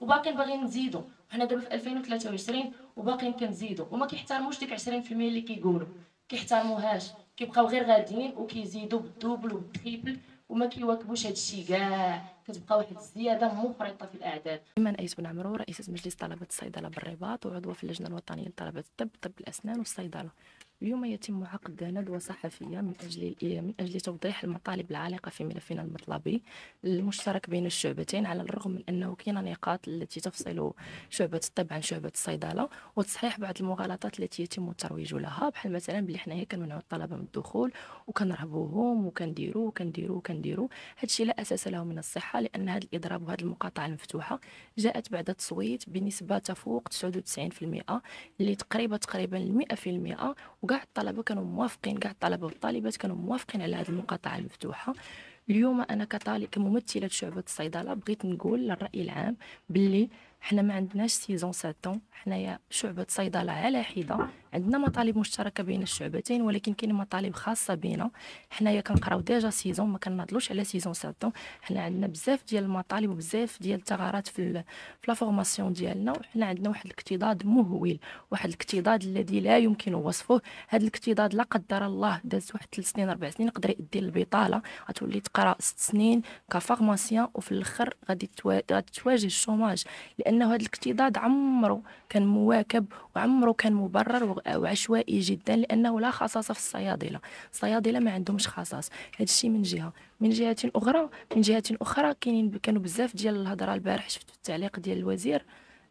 وباقيين باغيين نزيدو وحنا دابا في 2023 وباقيين كنزيدوا وما كيحترموش ديك 20% اللي كيقولوا كيحترموهاش كيبقاو غير غاديين وكيزيدوا بالدوبل وبالتريبل وما كيواكبوش هادشي كاع كتبقى واحد الزياده مفرطه في الاعداد ايمان ايس بن عمرو رئيسه مجلس طلبه الصيدله بالرباط وعضوه في اللجنه الوطنيه لطلبه الطب طب الاسنان والصيدله اليوم يتم عقد ندوة صحفية من أجل إيه، من أجل توضيح المطالب العالقة في ملفنا المطلبي المشترك بين الشعبتين على الرغم من أنه كاين نقاط التي تفصل شعبة الطب عن شعبة الصيدلة وتصحيح بعض المغالطات التي يتم الترويج لها بحال مثلا بلي حنايا كنمنعوا الطلبة من الدخول وكنرهبوهم وكنديروا وكنديروا وكنديروا هادشي لا أساس له من الصحة لأن هذا الإضراب وهذه المقاطعة المفتوحة جاءت بعد تصويت بنسبة تفوق 99% اللي تقريبا تقريبا 100% وكاع الطلبه كانوا موافقين كاع الطلبه والطالبات كانوا موافقين على هذه المقاطعه المفتوحه اليوم انا كطالب كممثله شعبه الصيدله بغيت نقول للراي العام باللي حنا ما عندناش سيزون ساتون حنايا شعبة صيدلة على حدة عندنا مطالب مشتركة بين الشعبتين ولكن كاين مطالب خاصة بينا حنايا كنقراو ديجا سيزون ما كنناضلوش على سيزون ساتون حنا عندنا بزاف ديال المطالب وبزاف ديال الثغرات في في لا فورماسيون ديالنا وحنا عندنا واحد الاكتضاد مهول واحد الاكتضاد الذي لا يمكن وصفه هذا الاكتضاد لا قدر الله داز واحد 3 سنين 4 سنين يقدر يؤدي للبطالة غتولي تقرا 6 سنين كفارماسيان وفي الاخر غادي تواجه الشوماج لأنه هذا الاكتضاد عمره كان مواكب وعمره كان مبرر وعشوائي جدا لأنه لا خصاصة في الصيادلة الصيادلة ما عندهمش خصاص هذا الشيء من جهة من جهة أخرى من جهة أخرى كاينين كانوا بزاف ديال الهضرة البارح شفت التعليق ديال الوزير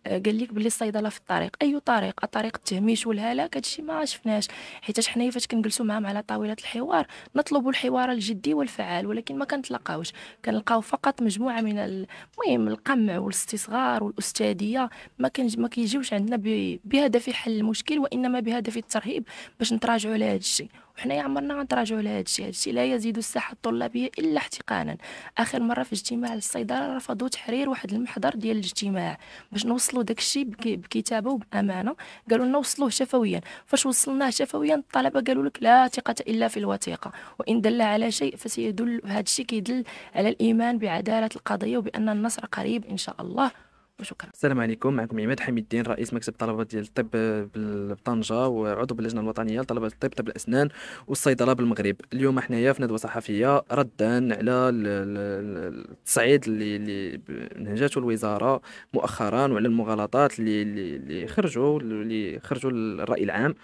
قال لك بلي الصيدله في الطريق اي طريق الطريق التهميش والهلاك هادشي ما شفناش حيت حنايا فاش كنجلسوا معاهم على طاوله الحوار نطلبوا الحوار الجدي والفعال ولكن ما كنتلاقاوش كنلقاو فقط مجموعه من المهم القمع والاستصغار والاستاذيه ما كان ما كيجيوش عندنا بهدف حل المشكل وانما بهدف الترهيب باش نتراجعوا على هذا الشيء يا عمرنا غنتراجعوا هذا الشيء هذا الشيء لا يزيد الساحه الطلابيه الا احتقانا اخر مره في اجتماع الصيدله رفضوا تحرير واحد المحضر ديال الاجتماع باش نوصلوا داك الشيء بكتابه وبامانه قالوا لنا وصلوه شفويا فاش وصلناه شفويا الطلبه قالوا لك لا ثقه الا في الوثيقه وان دل على شيء فسيدل هذا الشيء كيدل على الايمان بعداله القضيه وبان النصر قريب ان شاء الله وشكرا السلام عليكم معكم عماد حميد الدين رئيس مكتب طلبه ديال الطب بطنجه وعضو باللجنه الوطنيه لطلبه الطب طب الاسنان والصيدله بالمغرب اليوم حنايا في ندوه صحفيه ردا على التصعيد اللي نهجته الوزاره مؤخرا وعلى المغالطات اللي اللي خرجوا اللي خرجوا الراي العام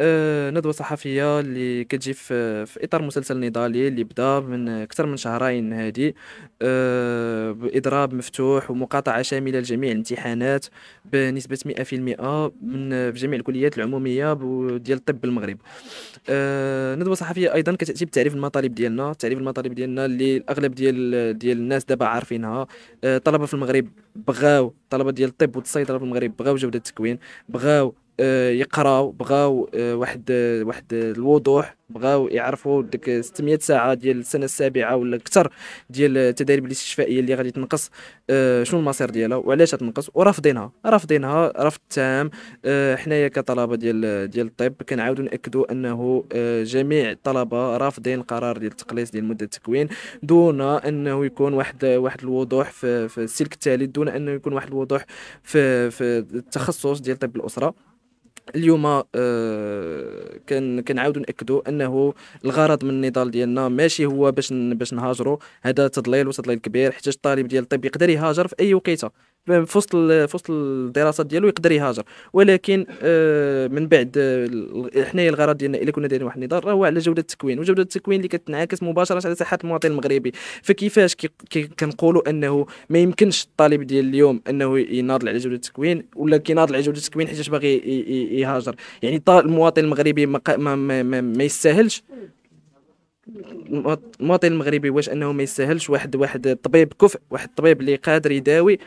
آه، ندوه صحفيه اللي كتجي في, في اطار مسلسل نضالي اللي بدا من اكثر من شهرين هذه آه باضراب مفتوح ومقاطعه شامله لجميع الامتحانات بنسبه 100% من في جميع الكليات العموميه ديال الطب المغرب آه ندوه صحفيه ايضا كتاتي بتعريف المطالب ديالنا تعريف المطالب ديالنا اللي الاغلب ديال ديال الناس دابا عارفينها آه طلبه في المغرب بغاو طلبه ديال الطب والصيدله في المغرب بغاو جوده التكوين بغاو آه، يقراو بغاو آه، واحد آه، واحد الوضوح بغاو يعرفوا ديك 600 ساعه ديال السنه السابعه ولا اكثر ديال التدريب الاستشفائيه اللي غادي تنقص شنو المصير ديالها وعلاش تنقص ورافضينها رافضينها رفض تام حنايا كطلبه ديال ديال الطب كنعاودوا ناكدوا انه جميع الطلبه رافضين القرار ديال التقليص ديال مده التكوين دون انه يكون واحد واحد الوضوح في, في السلك التالي دون انه يكون واحد الوضوح في في التخصص ديال طب الاسره اليوم آه، كان كنعاودوا ناكدوا انه الغرض من النضال ديالنا ماشي هو باش باش نهاجروا هذا تضليل وتضليل كبير حيت الطالب ديال الطب يقدر يهاجر في اي وقيته في وسط في وسط الدراسات ديالو يقدر يهاجر ولكن آه، من بعد حنايا الغرض ديالنا الا كنا دايرين واحد النظام راه هو على جوده التكوين وجوده التكوين اللي كتنعكس مباشره على صحه المواطن المغربي فكيفاش كنقولوا انه ما يمكنش الطالب ديال اليوم انه يناضل على جوده التكوين ولا كيناضل على جوده التكوين حيتاش باغي يهاجر يعني المواطن المغربي ما, ما, ما, ما يستاهلش المواطن المغربي واش انه ما يستاهلش واحد واحد طبيب كفء واحد طبيب اللي قادر يداوي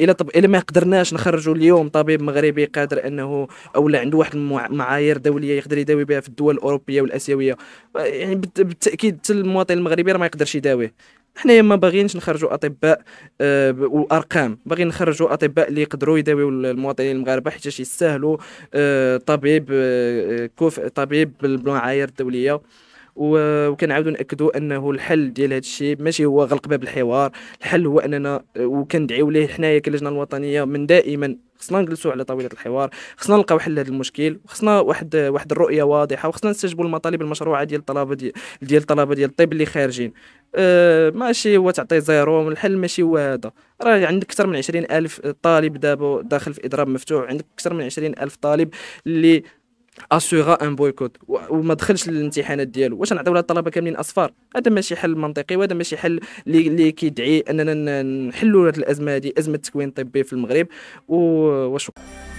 الا طب الى ما قدرناش نخرجوا اليوم طبيب مغربي قادر انه اولا عنده واحد المعايير دوليه يقدر يداوي بها في الدول الاوروبيه والاسيويه يعني بالتاكيد حتى المواطن المغربي راه ما يقدرش يداوي احنا ما باغينش نخرجوا اطباء أه وارقام باغيين نخرجوا اطباء اللي يقدروا يداويوا المواطنين المغاربه حيت يستاهلوا أه طبيب أه كفء طبيب بالمعايير الدوليه وكنعاودوا ناكدوا انه الحل ديال هذا الشيء ماشي هو غلق باب الحوار الحل هو اننا آه، وكندعيو ليه حنايا كلجنه الوطنيه من دائما خصنا نجلسوا على طاوله الحوار خصنا نلقاو حل لهذا المشكل وخصنا واحد آه، واحد الرؤيه واضحه وخصنا نستجبوا المطالب المشروعه ديال الطلبه ديال ديال الطلبه ديال الطب اللي خارجين أه ماشي هو تعطي زيرو الحل ماشي هو هذا راه عندك اكثر من 20 الف طالب دابا داخل في اضراب مفتوح عندك اكثر من 20 الف طالب اللي اسيغا ان بويكوت وما دخلش للامتحانات ديالو واش نعطيو لهاد الطلبه كاملين اصفار هذا ماشي حل منطقي وهذا ماشي حل اللي كيدعي اننا نحلوا هذه الازمه هذه ازمه التكوين الطبي في المغرب وشكرا